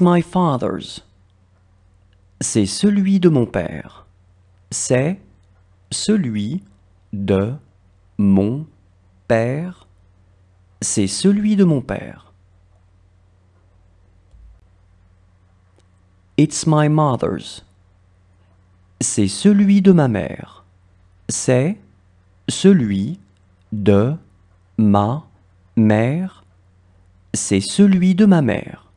my father's. C'est celui de mon père. C'est celui de mon père. C'est celui de mon père. It's my mother's. C'est celui de ma mère. C'est celui de ma mère. C'est celui de ma mère.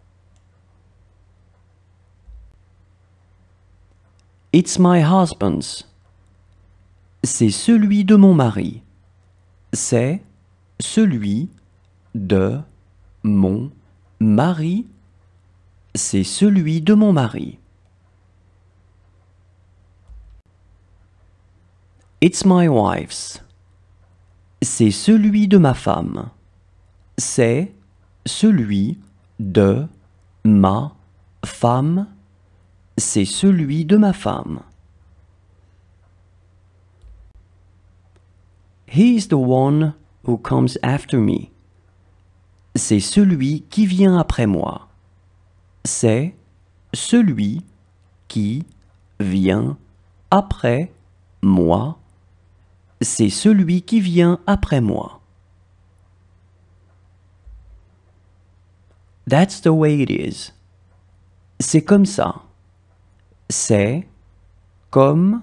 It's my husband's. C'est celui de mon mari. C'est celui de mon mari. C'est celui de mon mari. It's my wife's. C'est celui de ma femme. C'est celui de ma femme c'est celui de ma femme. He is the one who comes after me. C'est celui qui vient après moi. C'est celui qui vient après moi. C'est celui qui vient après moi. That's the way it is. C'est comme ça. C'est comme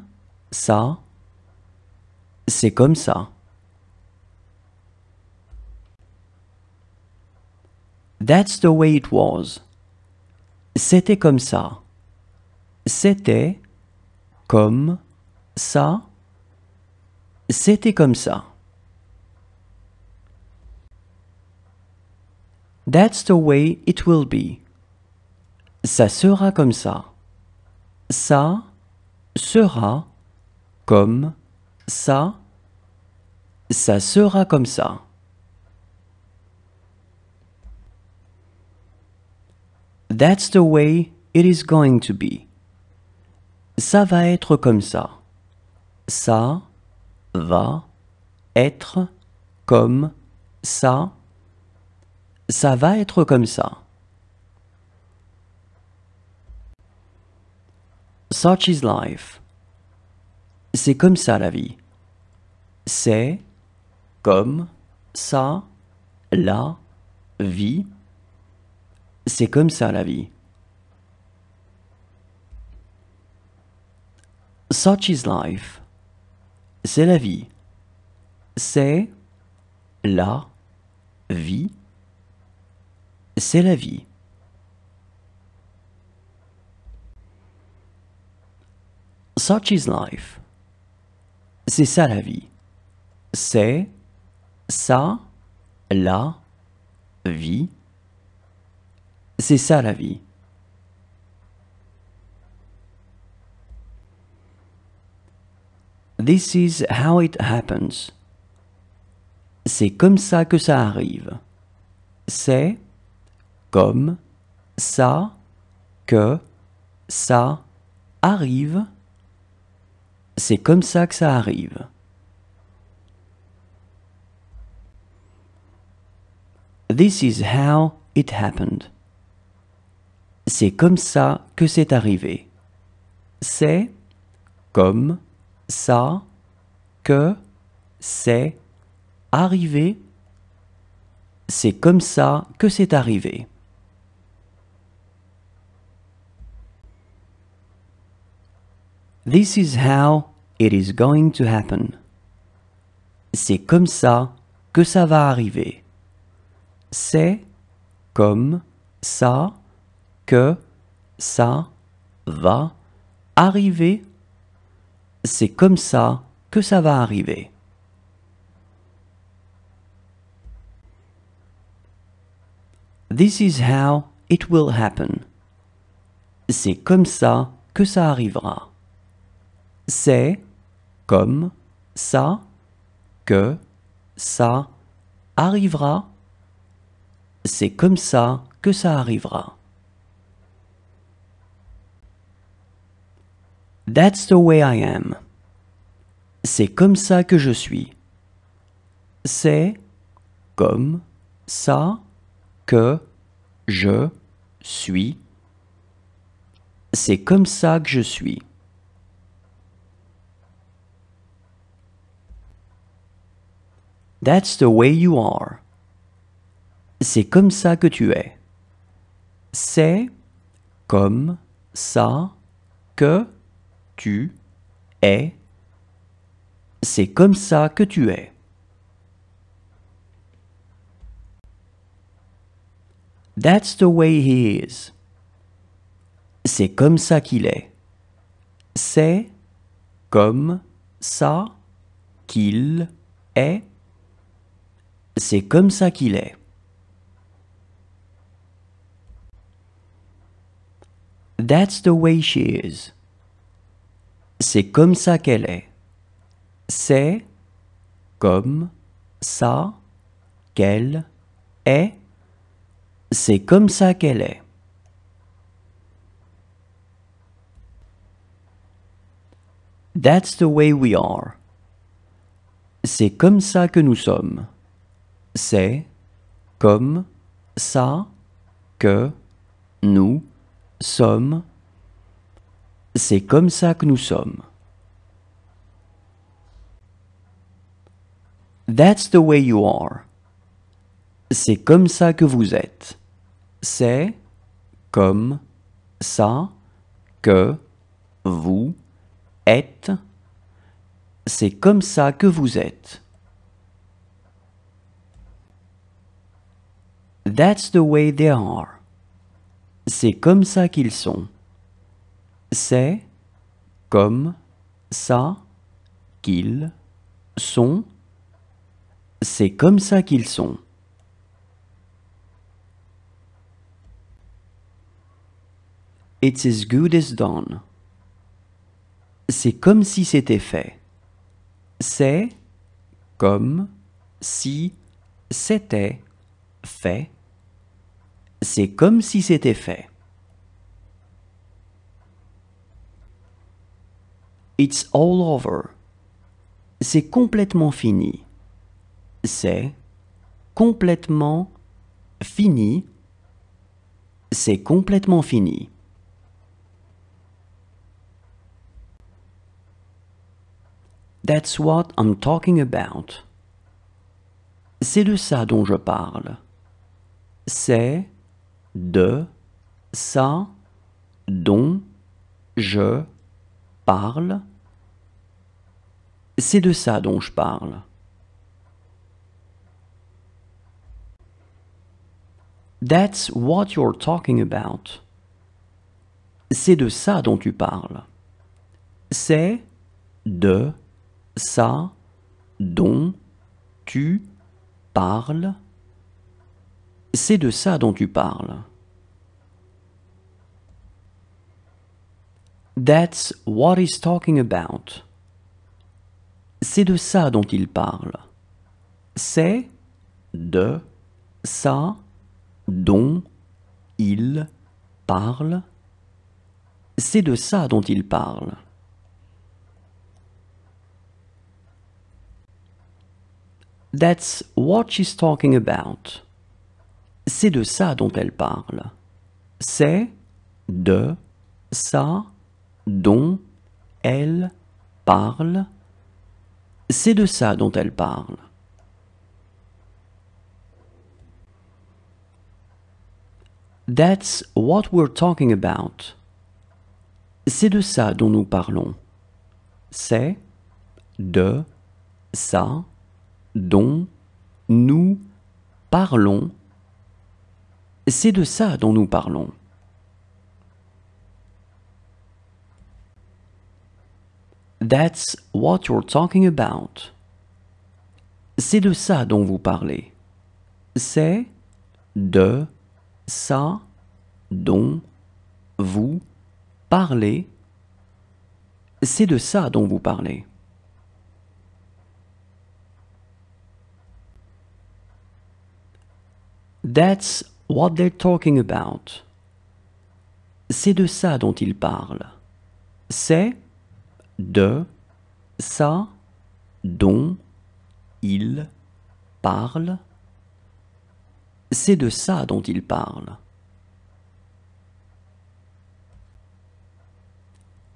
ça. C'est comme ça. That's the way it was. C'était comme ça. C'était comme ça. C'était comme ça. That's the way it will be. Ça sera comme ça ça sera comme ça, ça sera comme ça. That's the way it is going to be. Ça va être comme ça. Ça va être comme ça. Ça va être comme ça. Such is life. C'est comme ça la vie. C'est comme ça la vie. C'est comme ça la vie. Such is life. C'est la vie. C'est la vie. C'est la vie. Such is life. C'est ça la vie. C'est ça la vie. C'est ça la vie. This is how it happens. C'est comme ça que ça arrive. C'est comme ça que ça arrive. C'est comme ça que ça arrive. This is how it happened. C'est comme ça que c'est arrivé. C'est comme ça que c'est arrivé. C'est comme ça que c'est arrivé. This is how it is going to happen. C'est comme ça que ça va arriver. C'est comme ça que ça va arriver. C'est comme ça que ça va arriver. This is how it will happen. C'est comme ça que ça arrivera. C'est comme ça que ça arrivera. C'est comme ça que ça arrivera. That's the way I am. C'est comme ça que je suis. C'est comme ça que je suis. C'est comme ça que je suis. That's the way you are. C'est comme ça que tu es. C'est comme ça que tu es. C'est comme ça que tu es. That's the way he is. C'est comme ça qu'il est. C'est comme ça qu'il est. C'est comme ça qu'il est. That's the way she is. C'est comme ça qu'elle est. C'est comme ça qu'elle est. C'est comme ça qu'elle est. That's the way we are. C'est comme ça que nous sommes. C'est comme ça que nous sommes. C'est comme ça que nous sommes. That's the way you are. C'est comme ça que vous êtes. C'est comme ça que vous êtes. C'est comme ça que vous êtes. That's the way they are. C'est comme ça qu'ils sont. C'est comme ça qu'ils sont. C'est comme ça qu'ils sont. It's as good as done. C'est comme si c'était fait. C'est comme si c'était fait. C'est comme si c'était fait. It's all over. C'est complètement fini. C'est complètement fini. C'est complètement fini. That's what I'm talking about. C'est de ça dont je parle. C'est de, ça, dont, je, parle. C'est de ça dont je parle. That's what you're talking about. C'est de ça dont tu parles. C'est de ça dont tu parles. C'est de ça dont tu parles. That's what he's talking about. C'est de ça dont il parle. C'est de ça dont il parle. C'est de ça dont il parle. That's what she's talking about. C'est de ça dont elle parle. C'est de ça dont elle parle. C'est de ça dont elle parle. That's what we're talking about. C'est de ça dont nous parlons. C'est de ça dont nous parlons c'est de ça dont nous parlons. That's what you're talking about. C'est de ça dont vous parlez. C'est de ça dont vous parlez. C'est de ça dont vous parlez. That's What they're talking about. C'est de ça dont ils parlent. C'est de ça dont ils parlent. C'est de ça dont ils parlent.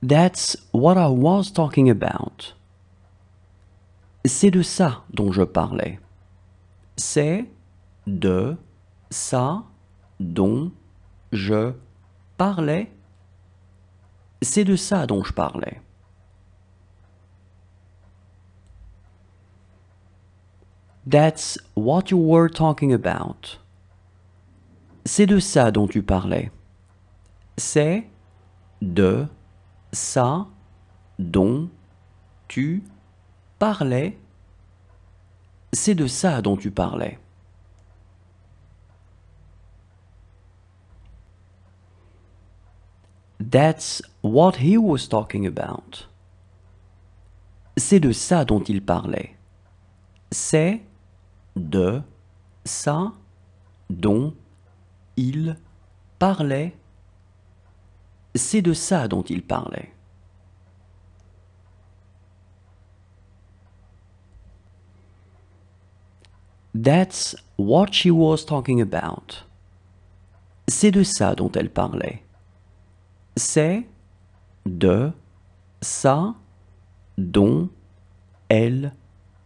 That's what I was talking about. C'est de ça dont je parlais. C'est de ça dont je parlais C'est de ça dont je parlais. That's what you were talking about. C'est de ça dont tu parlais. C'est de ça dont tu parlais. C'est de ça dont tu parlais. That's what he was talking about. C'est de ça dont il parlait. C'est de ça dont il parlait. C'est de ça dont il parlait. That's what she was talking about. C'est de ça dont elle parlait c'est, de, ça, dont, elle,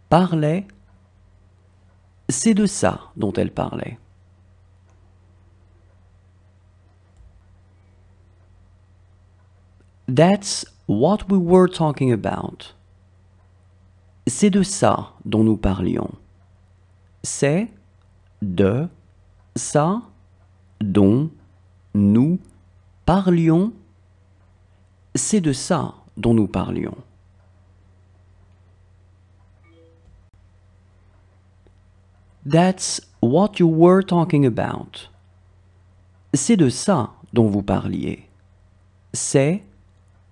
parlait. C'est de ça dont elle parlait. That's what we were talking about. C'est de ça dont nous parlions. C'est de ça dont nous parlions parlions, c'est de ça dont nous parlions. That's what you were talking about. C'est de ça dont vous parliez. C'est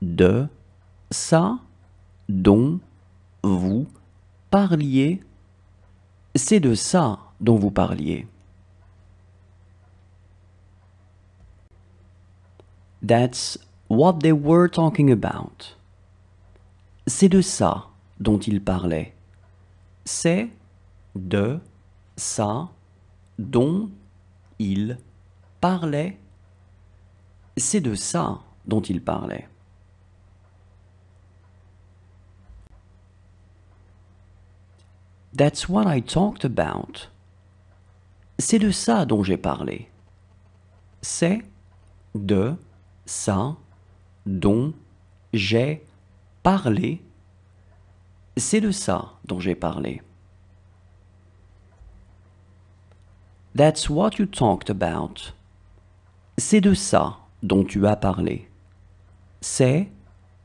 de ça dont vous parliez. C'est de ça dont vous parliez. That's what they were talking about. C'est de ça dont ils parlaient. C'est de ça dont ils parlaient. C'est de ça dont ils parlaient. That's what I talked about. C'est de ça dont j'ai parlé. C'est de ça dont j'ai parlé, c'est de ça dont j'ai parlé. That's what you talked about. C'est de ça dont tu as parlé. C'est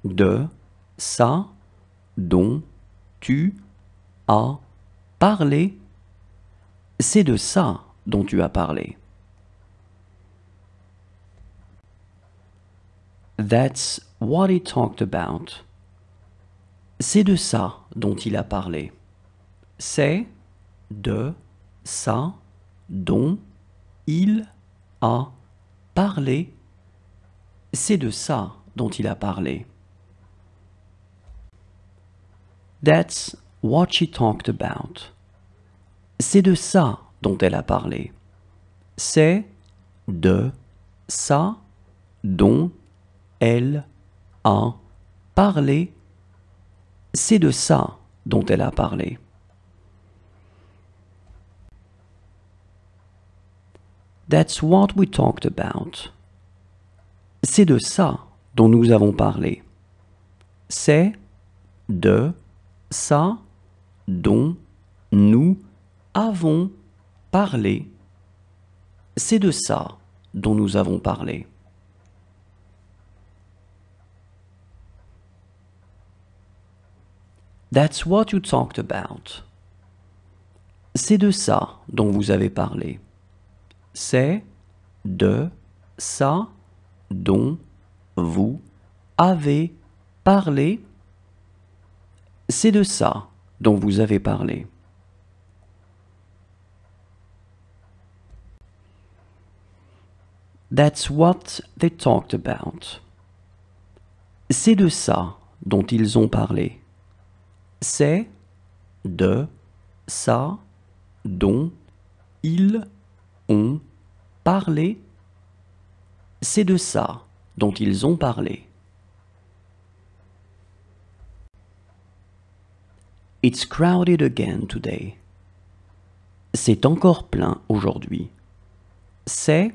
de ça dont tu as parlé. C'est de ça dont tu as parlé. That's what he talked about. C'est de ça dont il a parlé. C'est de ça dont il a parlé. C'est de ça dont il a parlé. That's what she talked about. C'est de ça dont elle a parlé. C'est de ça dont elle a parlé, c'est de ça dont elle a parlé. That's what we talked about. C'est de ça dont nous avons parlé. C'est de ça dont nous avons parlé. C'est de ça dont nous avons parlé. That's what you talked about. C'est de ça dont vous avez parlé. C'est de ça dont vous avez parlé. C'est de ça dont vous avez parlé. That's what they talked about. C'est de ça dont ils ont parlé c'est, de, ça, dont, ils, ont, parlé. C'est de ça dont ils ont parlé. It's crowded again today. C'est encore plein aujourd'hui. C'est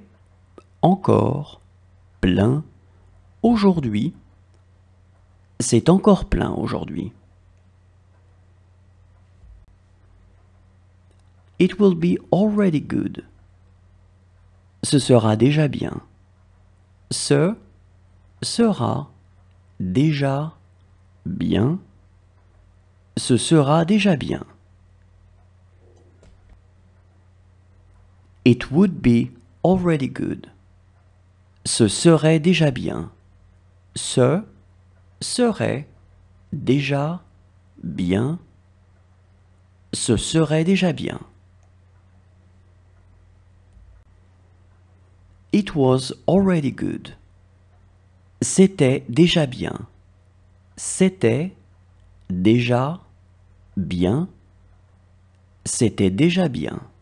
encore plein aujourd'hui. C'est encore plein aujourd'hui. It will be already good. Ce sera déjà bien. Ce sera déjà bien. Ce sera déjà bien. It would be already good. Ce serait déjà bien. Ce serait déjà bien. Ce serait déjà bien. It was already good. C'était déjà bien. C'était déjà bien. C'était déjà bien.